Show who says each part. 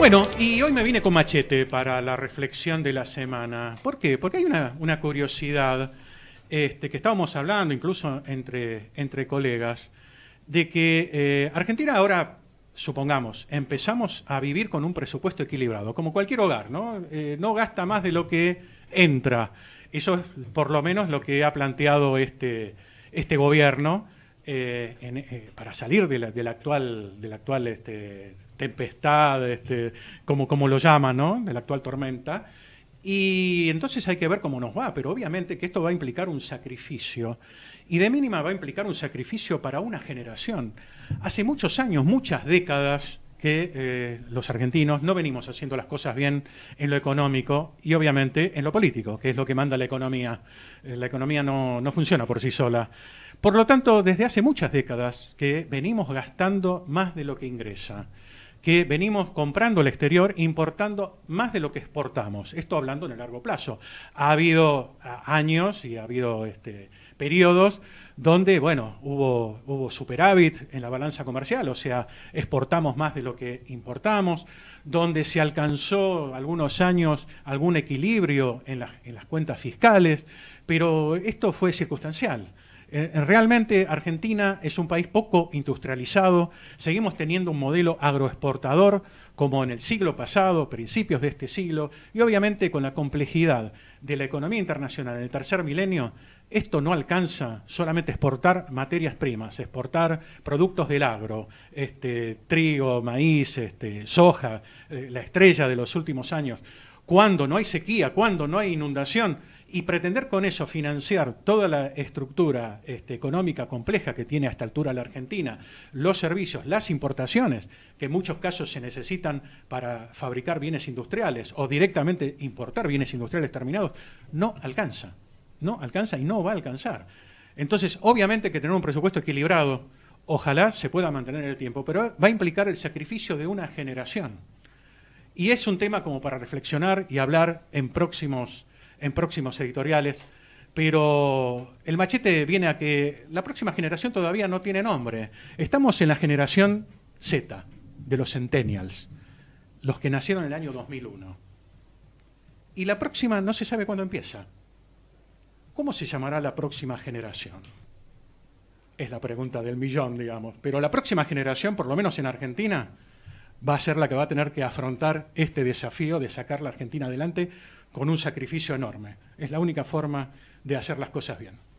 Speaker 1: Bueno, y hoy me vine con machete para la reflexión de la semana. ¿Por qué? Porque hay una, curiosidad este, que estábamos hablando incluso entre, entre colegas, de que eh, Argentina ahora, supongamos, empezamos a vivir con un presupuesto equilibrado, como cualquier hogar, ¿no? Eh, no gasta más de lo que entra. Eso es por lo menos lo que ha planteado este, este gobierno eh, eh, para salir de la, actual, de actual este, tempestad, este, como, como lo llaman, de la actual tormenta. Y entonces hay que ver cómo nos va, pero obviamente que esto va a implicar un sacrificio, y de mínima va a implicar un sacrificio para una generación. Hace muchos años, muchas décadas, que eh, los argentinos no venimos haciendo las cosas bien en lo económico y obviamente en lo político, que es lo que manda la economía. Eh, la economía no, funciona por sí sola. Por lo tanto, desde hace muchas décadas que venimos gastando más de lo que ingresa que venimos comprando el exterior, importando más de lo que exportamos. Esto hablando en el largo plazo. Ha habido ah, años y ha habido este, periodos donde, bueno, hubo, hubo superávit en la balanza comercial, o sea, exportamos más de lo que importamos, donde se alcanzó algunos años algún equilibrio en, las cuentas fiscales, pero esto fue circunstancial. Eh, eh, realmente Argentina es un país poco industrializado, seguimos teniendo un modelo agroexportador como en el siglo pasado, principios de este siglo, y obviamente con la complejidad de la economía internacional en el tercer milenio, esto no alcanza solamente exportar materias primas, exportar productos del agro, este, trigo, maíz, este, soja, eh, la estrella de los últimos años, cuando no hay sequía, cuando no hay inundación, y pretender con eso financiar toda la estructura este, económica compleja que tiene a esta altura la Argentina, los servicios, las importaciones, que en muchos casos se necesitan para fabricar bienes industriales o directamente importar bienes industriales terminados, no alcanza. No alcanza y no va a alcanzar. Entonces, obviamente que tener un presupuesto equilibrado, ojalá se pueda mantener en el tiempo, pero va a implicar el sacrificio de una generación. Y es un tema como para reflexionar y hablar en próximos, en próximos editoriales, pero el machete viene a que la próxima generación todavía no tiene nombre. Estamos en la generación Z, de los centennials, los que nacieron en el año 2001. Y la próxima no se sabe cuándo empieza. ¿Cómo se llamará la próxima generación? Es la pregunta del millón, digamos. Pero la próxima generación, por lo menos en Argentina, va a ser la que va a tener que afrontar este desafío de sacar la Argentina adelante con un sacrificio enorme. Es la única forma de hacer las cosas bien.